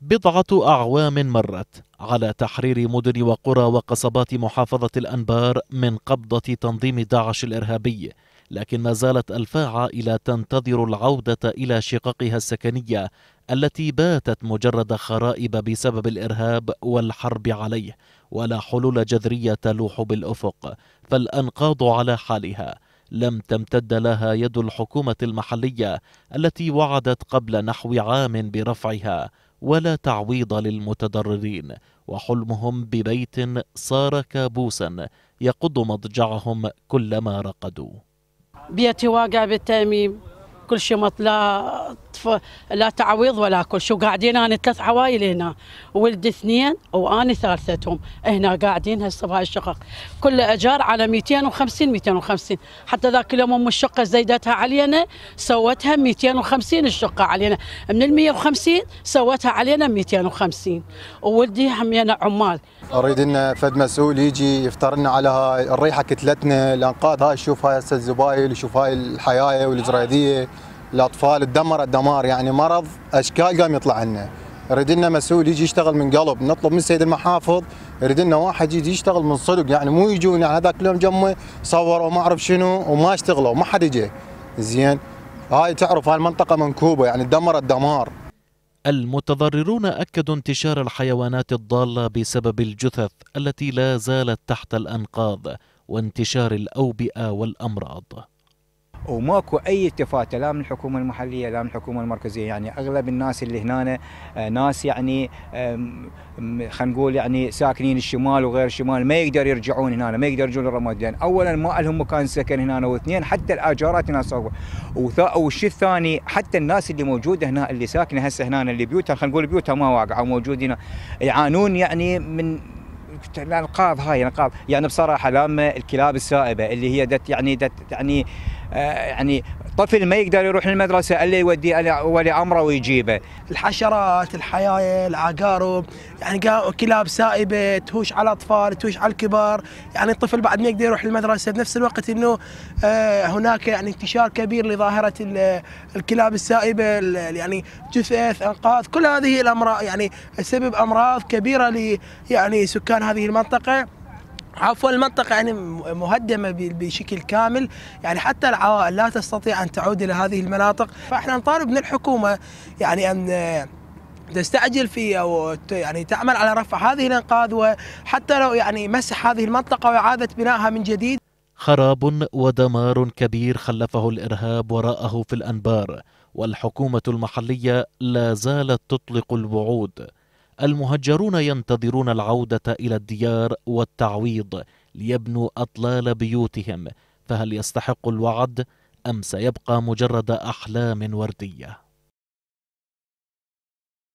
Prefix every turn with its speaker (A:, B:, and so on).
A: بضعة أعوام مرت على تحرير مدن وقرى وقصبات محافظة الأنبار من قبضة تنظيم داعش الإرهابي لكن ما زالت ألفا عائلة تنتظر العودة إلى شققها السكنية التي باتت مجرد خرائب بسبب الإرهاب والحرب عليه ولا حلول جذرية تلوح بالأفق فالأنقاض على حالها لم تمتد لها يد الحكومة المحلية التي وعدت قبل نحو عام برفعها ولا تعويض للمتضررين وحلمهم ببيت صار كابوسا يقض مضجعهم كلما رقدوا
B: بيتي واقع بالتاميم كل شيء مطلع عطف لا تعويض ولا كل شيء وقاعدين انا ثلاث عوائل هنا ولد اثنين وانا ثالثتهم هنا قاعدين هسه بهاي الشقق كل اجار على 250 250 حتى ذاك اليوم ام الشقه زيدتها علينا سوتها 250 الشقه علينا من ال 150 سوتها علينا 250 وولدي همينا عمال
C: اريد ان فد مسؤول يجي يفتر لنا على هاي الريحه كتلتنا الانقاض هاي شوف هاي هسه الزبايل شوف هاي الحياه والجراديه الاطفال تدمر الدمار يعني مرض اشكال قام يطلع عنا يريد لنا مسؤول يجي يشتغل من قلب نطلب من سيد المحافظ يريد لنا واحد يجي يشتغل من صدق يعني مو يجون يعني هذاك اليوم جمه صوروا ما اعرف شنو وما اشتغلوا ما حد اجى زين هاي تعرف هاي المنطقه منكوبه يعني دمر دمار
A: المتضررون اكدوا انتشار الحيوانات الضاله بسبب الجثث التي لا زالت تحت الانقاض وانتشار الاوبئه والامراض
D: وماكو اي التفاته لا من الحكومه المحليه لا من الحكومه المركزيه يعني اغلب الناس اللي هنا آه، ناس يعني خلينا نقول يعني ساكنين الشمال وغير الشمال ما يقدر يرجعون هنا ما يقدر يرجعون لان يعني اولا ما لهم مكان سكن هنا واثنين حتى الاجارات هنا صعبه والشيء الثاني حتى الناس اللي موجوده هنا اللي ساكنه هسه هنا اللي بيوتها خلينا نقول بيوتها ما واقعه موجودين يعانون يعني من الانقاض هاي انقاض يعني بصراحه لما الكلاب السائبه اللي هي دت يعني دت يعني آه، يعني طفل ما يقدر يروح المدرسه الا يوديه ولي امره ويجيبه.
E: الحشرات، الحيايه، العقارب، يعني كلاب سائبه تهوش على الاطفال، تهوش على الكبار، يعني الطفل بعد ما يقدر يروح المدرسه، بنفس الوقت انه آه، هناك يعني انتشار كبير لظاهره الكلاب السائبه، يعني جثث، انقاض، كل هذه الامراض يعني سبب امراض كبيره ل يعني سكان هذه المنطقه. عفوا المنطقة يعني مهدمة بشكل كامل يعني حتى العوائل لا تستطيع أن تعود إلى هذه المناطق فإحنا نطالب من الحكومة يعني أن تستعجل في او يعني تعمل على رفع هذه الانقاذ وحتى لو يعني مسح هذه المنطقه واعاده بنائها من جديد.
A: خراب ودمار كبير خلفه الارهاب وراءه في الانبار والحكومه المحليه لا زالت تطلق الوعود المهجرون ينتظرون العودة إلى الديار والتعويض ليبنوا أطلال بيوتهم فهل يستحق الوعد
D: أم سيبقى مجرد أحلام وردية؟